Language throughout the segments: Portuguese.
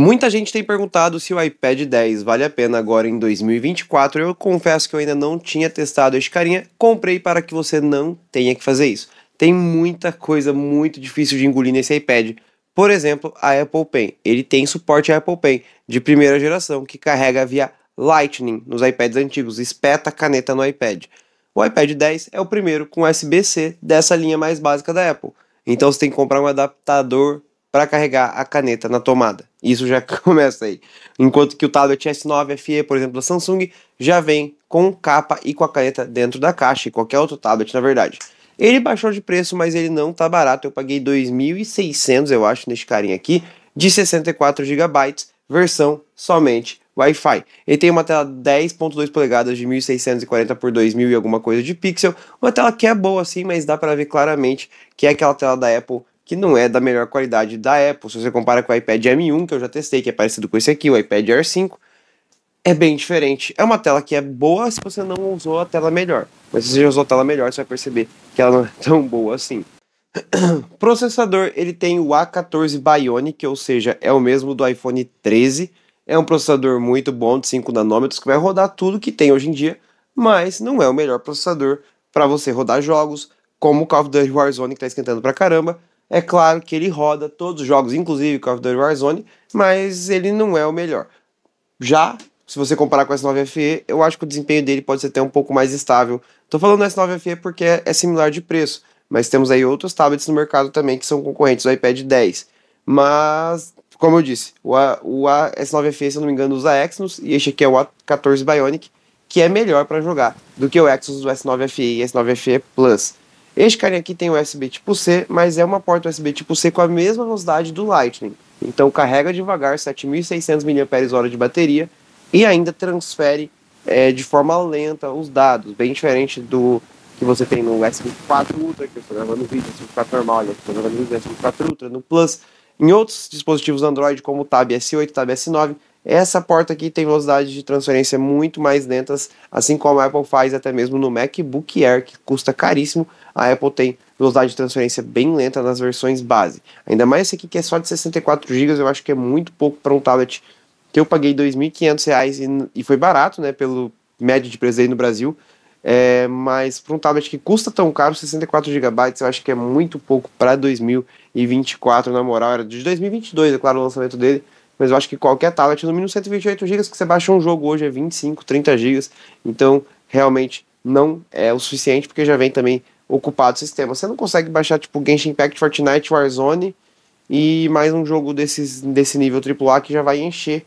Muita gente tem perguntado se o iPad 10 vale a pena agora em 2024. Eu confesso que eu ainda não tinha testado este carinha. Comprei para que você não tenha que fazer isso. Tem muita coisa muito difícil de engolir nesse iPad. Por exemplo, a Apple Pen. Ele tem suporte a Apple Pen de primeira geração que carrega via Lightning nos iPads antigos, espeta a caneta no iPad. O iPad 10 é o primeiro com USB-C dessa linha mais básica da Apple. Então você tem que comprar um adaptador para carregar a caneta na tomada. Isso já começa aí. Enquanto que o tablet S9 FE, por exemplo, da Samsung, já vem com capa e com a caneta dentro da caixa, e qualquer outro tablet, na verdade. Ele baixou de preço, mas ele não tá barato. Eu paguei 2.600, eu acho, neste carinha aqui, de 64 GB, versão somente Wi-Fi. Ele tem uma tela 10.2 polegadas de 1640 por 2000 e alguma coisa de pixel, uma tela que é boa assim, mas dá para ver claramente que é aquela tela da Apple que não é da melhor qualidade da Apple. Se você compara com o iPad M1, que eu já testei, que é parecido com esse aqui, o iPad Air 5, é bem diferente. É uma tela que é boa se você não usou a tela melhor. Mas se você já usou a tela melhor, você vai perceber que ela não é tão boa assim. Processador, ele tem o A14 Bionic, ou seja, é o mesmo do iPhone 13. É um processador muito bom de 5 nanômetros que vai rodar tudo que tem hoje em dia, mas não é o melhor processador para você rodar jogos como o Call of Duty Warzone que está esquentando pra caramba, é claro que ele roda todos os jogos, inclusive Call of Duty Warzone, mas ele não é o melhor. Já, se você comparar com o S9 FE, eu acho que o desempenho dele pode ser até um pouco mais estável. Tô falando do S9 FE porque é, é similar de preço, mas temos aí outros tablets no mercado também que são concorrentes do iPad 10. Mas, como eu disse, o, A, o A S9 FE, se eu não me engano, usa Exynos, e este aqui é o A14 Bionic, que é melhor para jogar do que o Exynos do S9 FE e S9 FE Plus. Este carinha aqui tem USB tipo C, mas é uma porta USB tipo C com a mesma velocidade do Lightning. Então carrega devagar 7.600 mAh de bateria e ainda transfere é, de forma lenta os dados, bem diferente do que você tem no S24 Ultra, que eu estou gravando vídeo, S24 normal, eu né? estou gravando vídeo S24 Ultra, no Plus, em outros dispositivos Android como o Tab S8, Tab S9, essa porta aqui tem velocidades de transferência muito mais lentas, assim como a Apple faz até mesmo no MacBook Air, que custa caríssimo. A Apple tem velocidade de transferência bem lenta nas versões base. Ainda mais esse aqui que é só de 64 GB, eu acho que é muito pouco para um tablet que eu paguei R$ 2.500 e, e foi barato, né, pelo médio de preço aí no Brasil. É, mas para um tablet que custa tão caro, 64 GB, eu acho que é muito pouco para 2024, na moral. Era de 2022, é claro, o lançamento dele mas eu acho que qualquer tablet, no mínimo 128 GB, que você baixa um jogo hoje é 25, 30 GB, então realmente não é o suficiente, porque já vem também ocupado o sistema. Você não consegue baixar, tipo, Genshin Impact, Fortnite, Warzone e mais um jogo desses, desse nível AAA que já vai encher.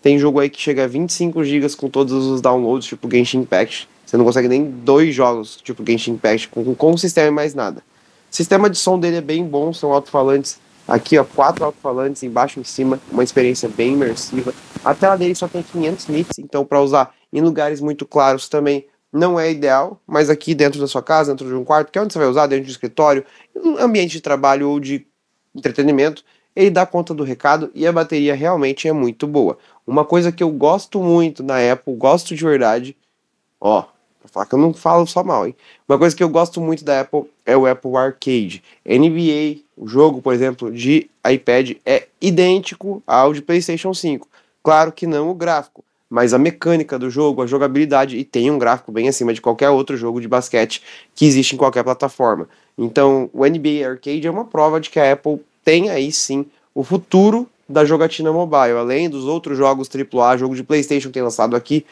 Tem jogo aí que chega a 25 GB com todos os downloads, tipo Genshin Impact. Você não consegue nem dois jogos, tipo Genshin Impact, com, com o sistema e mais nada. O sistema de som dele é bem bom, são alto-falantes Aqui, ó, quatro alto-falantes embaixo e em cima, uma experiência bem imersiva. A tela dele só tem 500 nits, então para usar em lugares muito claros também não é ideal, mas aqui dentro da sua casa, dentro de um quarto, que é onde você vai usar, dentro de um escritório, um ambiente de trabalho ou de entretenimento, ele dá conta do recado e a bateria realmente é muito boa. Uma coisa que eu gosto muito na Apple, gosto de verdade, ó, Pra falar que eu não falo só mal, hein? Uma coisa que eu gosto muito da Apple é o Apple Arcade. NBA, o jogo, por exemplo, de iPad é idêntico ao de PlayStation 5. Claro que não o gráfico, mas a mecânica do jogo, a jogabilidade, e tem um gráfico bem acima de qualquer outro jogo de basquete que existe em qualquer plataforma. Então, o NBA Arcade é uma prova de que a Apple tem aí sim o futuro da jogatina mobile, além dos outros jogos AAA, jogo de PlayStation que tem lançado aqui,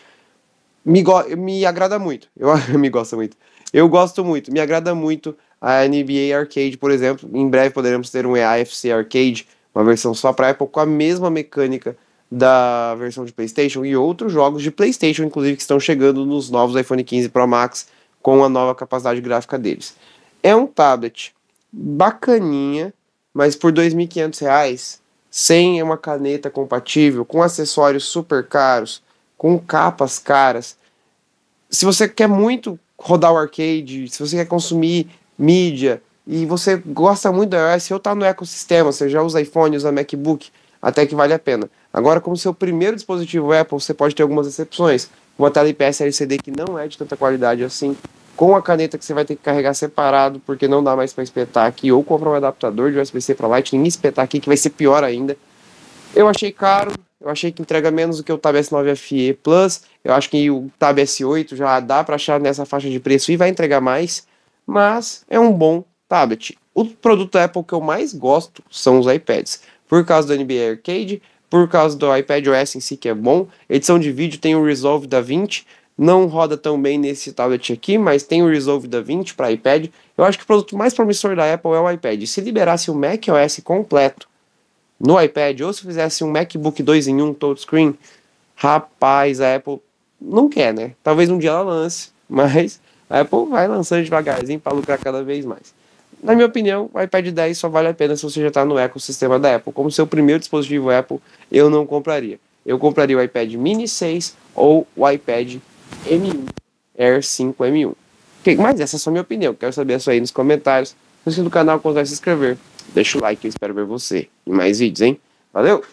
me, me agrada muito. Eu me gosta muito. Eu gosto muito, me agrada muito a NBA Arcade, por exemplo. Em breve poderemos ter um AFC Arcade, uma versão só para Apple com a mesma mecânica da versão de PlayStation e outros jogos de PlayStation, inclusive que estão chegando nos novos iPhone 15 Pro Max com a nova capacidade gráfica deles. É um tablet bacaninha, mas por R$ 2.500, sem uma caneta compatível, com acessórios super caros, com capas caras. Se você quer muito rodar o arcade, se você quer consumir mídia e você gosta muito da iOS, eu tá no ecossistema, você já usa iPhone, usa MacBook, até que vale a pena. Agora, como seu primeiro dispositivo Apple, você pode ter algumas exceções. Uma tela IPS LCD que não é de tanta qualidade assim, com a caneta que você vai ter que carregar separado, porque não dá mais para espetar aqui, ou comprar um adaptador de USB-C para Lightning e espetar aqui, que vai ser pior ainda. Eu achei caro, eu achei que entrega menos do que o Tab S9 FE Plus. Eu acho que o Tab S8 já dá para achar nessa faixa de preço e vai entregar mais, mas é um bom tablet. O produto da Apple que eu mais gosto são os iPads, por causa do NBA Arcade, por causa do iPad OS em si que é bom. Edição de vídeo tem o Resolve da 20, não roda tão bem nesse tablet aqui, mas tem o Resolve da 20 para iPad. Eu acho que o produto mais promissor da Apple é o iPad. Se liberasse o Mac OS completo no iPad, ou se fizesse um MacBook 2 em 1 touchscreen, rapaz, a Apple não quer, né? Talvez um dia ela lance, mas a Apple vai lançando devagarzinho para lucrar cada vez mais. Na minha opinião, o iPad 10 só vale a pena se você já está no ecossistema da Apple. Como seu primeiro dispositivo Apple, eu não compraria. Eu compraria o iPad Mini 6 ou o iPad M1 Air 5 M1. Mas essa é só minha opinião. Quero saber a sua aí nos comentários. Se esqueça é do canal, contar se inscrever. Deixa o like, eu espero ver você em mais vídeos, hein? Valeu!